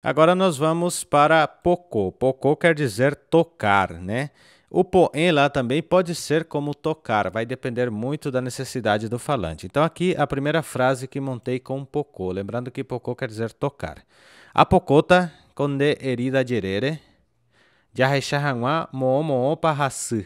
Agora nós vamos para pocô. Pocô quer dizer tocar, né? O poen lá também pode ser como tocar, vai depender muito da necessidade do falante. Então aqui a primeira frase que montei com pocô, lembrando que pocô quer dizer tocar. A pocota konde erida jerere, jarrechahangwa moomoo pahasu.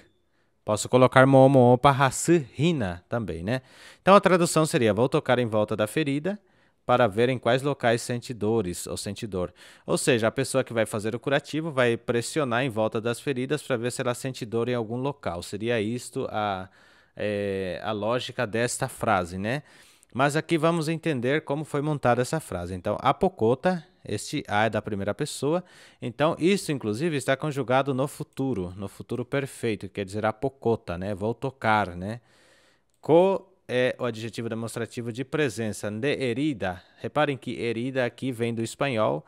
Posso colocar moomoo pahasu rina também, né? Então a tradução seria, vou tocar em volta da ferida, para ver em quais locais sente dores ou sente dor. Ou seja, a pessoa que vai fazer o curativo vai pressionar em volta das feridas para ver se ela sente dor em algum local. Seria isto a, é, a lógica desta frase, né? Mas aqui vamos entender como foi montada essa frase. Então, apocota, este A é da primeira pessoa. Então, isso, inclusive, está conjugado no futuro, no futuro perfeito, que quer dizer apocota, né? Vou tocar, né? Co é o adjetivo demonstrativo de presença, de herida. Reparem que herida aqui vem do espanhol.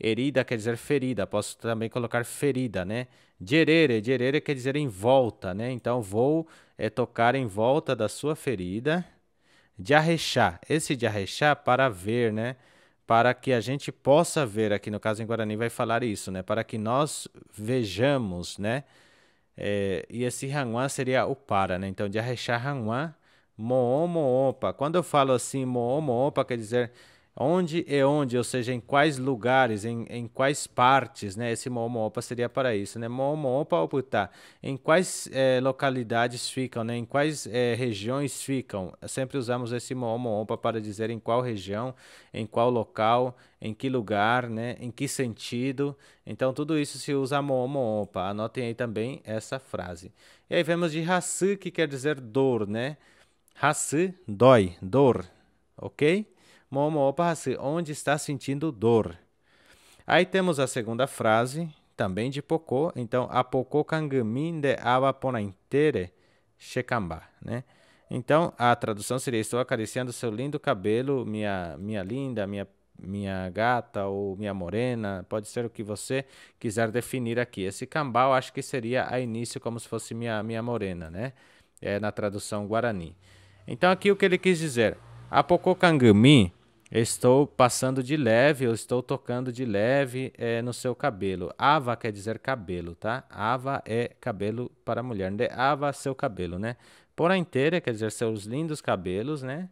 Herida quer dizer ferida, posso também colocar ferida, né? Gerere, gerere quer dizer em volta, né? Então vou é tocar em volta da sua ferida. De arrechar, esse de arrechar para ver, né? Para que a gente possa ver, aqui no caso em Guarani vai falar isso, né? Para que nós vejamos, né? É, e esse ranwan seria o para, né? Então de arrechar ranwan Moomoompa. Quando eu falo assim, Moomoompa quer dizer onde e onde, ou seja, em quais lugares, em, em quais partes, né? Esse Moomoompa seria para isso, né? Moomoompa ou Putá. Em quais eh, localidades ficam, né? Em quais eh, regiões ficam? Sempre usamos esse Moomoompa para dizer em qual região, em qual local, em que lugar, né? Em que sentido. Então, tudo isso se usa Moomoompa. Anotem aí também essa frase. E aí vemos de Hasu, que quer dizer dor, né? Hasu dói, dor, ok? Momo opa hasu, onde está sentindo dor. Aí temos a segunda frase, também de poko. Então, apoko kangumin de awa ponaitere shekamba, né? Então, a tradução seria: Estou acariciando seu lindo cabelo, minha, minha linda, minha, minha gata ou minha morena. Pode ser o que você quiser definir aqui. Esse cambal acho que seria a início, como se fosse minha, minha morena, né? É na tradução guarani. Então aqui o que ele quis dizer. Apococangami, estou passando de leve, eu estou tocando de leve é, no seu cabelo. Ava quer dizer cabelo, tá? Ava é cabelo para mulher. De né? ava, seu cabelo, né? Pora inteira quer dizer seus lindos cabelos, né?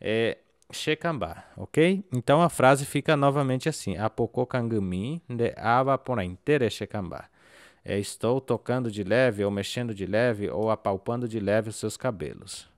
É shekamba, ok? Então a frase fica novamente assim. Apococangami, de né? ava, pora inteira shekamba. É, é, estou tocando de leve, ou mexendo de leve, ou apalpando de leve os seus cabelos.